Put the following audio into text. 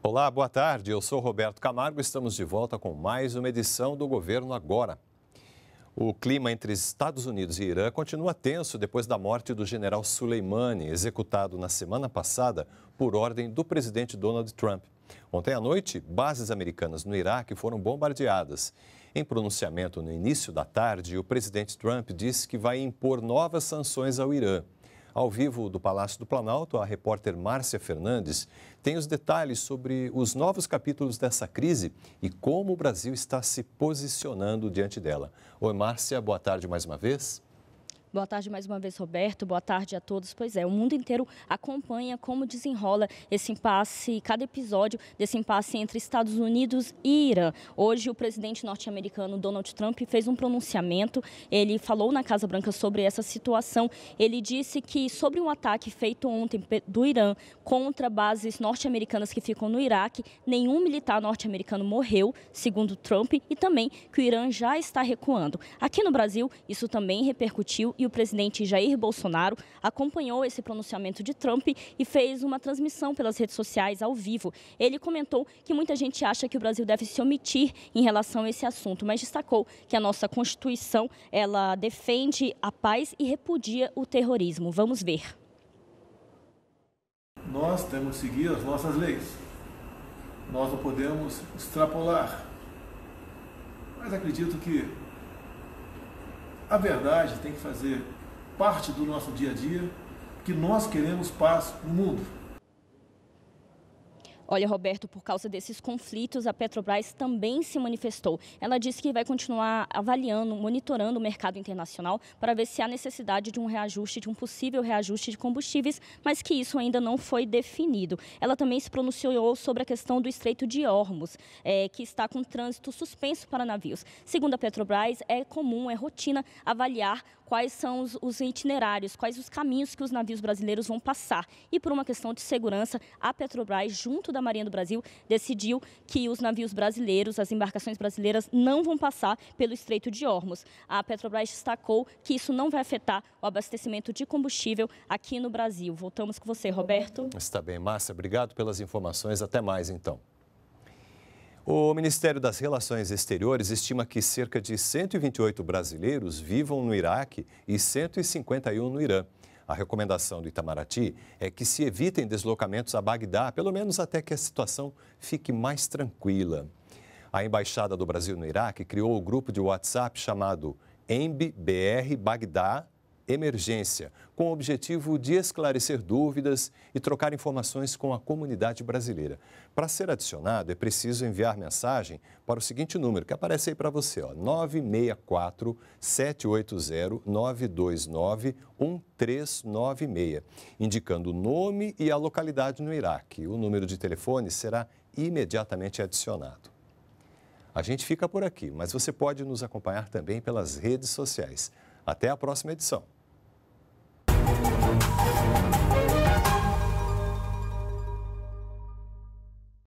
Olá, boa tarde. Eu sou Roberto Camargo. Estamos de volta com mais uma edição do Governo Agora. O clima entre Estados Unidos e Irã continua tenso depois da morte do general Soleimani, executado na semana passada por ordem do presidente Donald Trump. Ontem à noite, bases americanas no Iraque foram bombardeadas. Em pronunciamento no início da tarde, o presidente Trump disse que vai impor novas sanções ao Irã. Ao vivo do Palácio do Planalto, a repórter Márcia Fernandes tem os detalhes sobre os novos capítulos dessa crise e como o Brasil está se posicionando diante dela. Oi, Márcia, boa tarde mais uma vez. Boa tarde mais uma vez, Roberto. Boa tarde a todos. Pois é, o mundo inteiro acompanha como desenrola esse impasse, cada episódio desse impasse entre Estados Unidos e Irã. Hoje, o presidente norte-americano Donald Trump fez um pronunciamento. Ele falou na Casa Branca sobre essa situação. Ele disse que sobre um ataque feito ontem do Irã contra bases norte-americanas que ficam no Iraque, nenhum militar norte-americano morreu, segundo Trump, e também que o Irã já está recuando. Aqui no Brasil, isso também repercutiu e o presidente Jair Bolsonaro acompanhou esse pronunciamento de Trump e fez uma transmissão pelas redes sociais ao vivo. Ele comentou que muita gente acha que o Brasil deve se omitir em relação a esse assunto, mas destacou que a nossa Constituição ela defende a paz e repudia o terrorismo. Vamos ver. Nós temos que seguir as nossas leis. Nós não podemos extrapolar. Mas acredito que a verdade tem que fazer parte do nosso dia a dia, que nós queremos paz no mundo. Olha, Roberto, por causa desses conflitos, a Petrobras também se manifestou. Ela disse que vai continuar avaliando, monitorando o mercado internacional para ver se há necessidade de um reajuste, de um possível reajuste de combustíveis, mas que isso ainda não foi definido. Ela também se pronunciou sobre a questão do Estreito de Hormuz, é, que está com trânsito suspenso para navios. Segundo a Petrobras, é comum, é rotina avaliar quais são os, os itinerários, quais os caminhos que os navios brasileiros vão passar. E por uma questão de segurança, a Petrobras, junto da da Marinha do Brasil decidiu que os navios brasileiros, as embarcações brasileiras, não vão passar pelo Estreito de Hormuz. A Petrobras destacou que isso não vai afetar o abastecimento de combustível aqui no Brasil. Voltamos com você, Roberto. Está bem, Márcia. Obrigado pelas informações. Até mais, então. O Ministério das Relações Exteriores estima que cerca de 128 brasileiros vivam no Iraque e 151 no Irã. A recomendação do Itamaraty é que se evitem deslocamentos a Bagdá, pelo menos até que a situação fique mais tranquila. A Embaixada do Brasil no Iraque criou o um grupo de WhatsApp chamado MBR Bagdá Emergência, com o objetivo de esclarecer dúvidas e trocar informações com a comunidade brasileira. Para ser adicionado, é preciso enviar mensagem para o seguinte número, que aparece aí para você, ó, 964 780 929 1396, indicando o nome e a localidade no Iraque. O número de telefone será imediatamente adicionado. A gente fica por aqui, mas você pode nos acompanhar também pelas redes sociais. Até a próxima edição.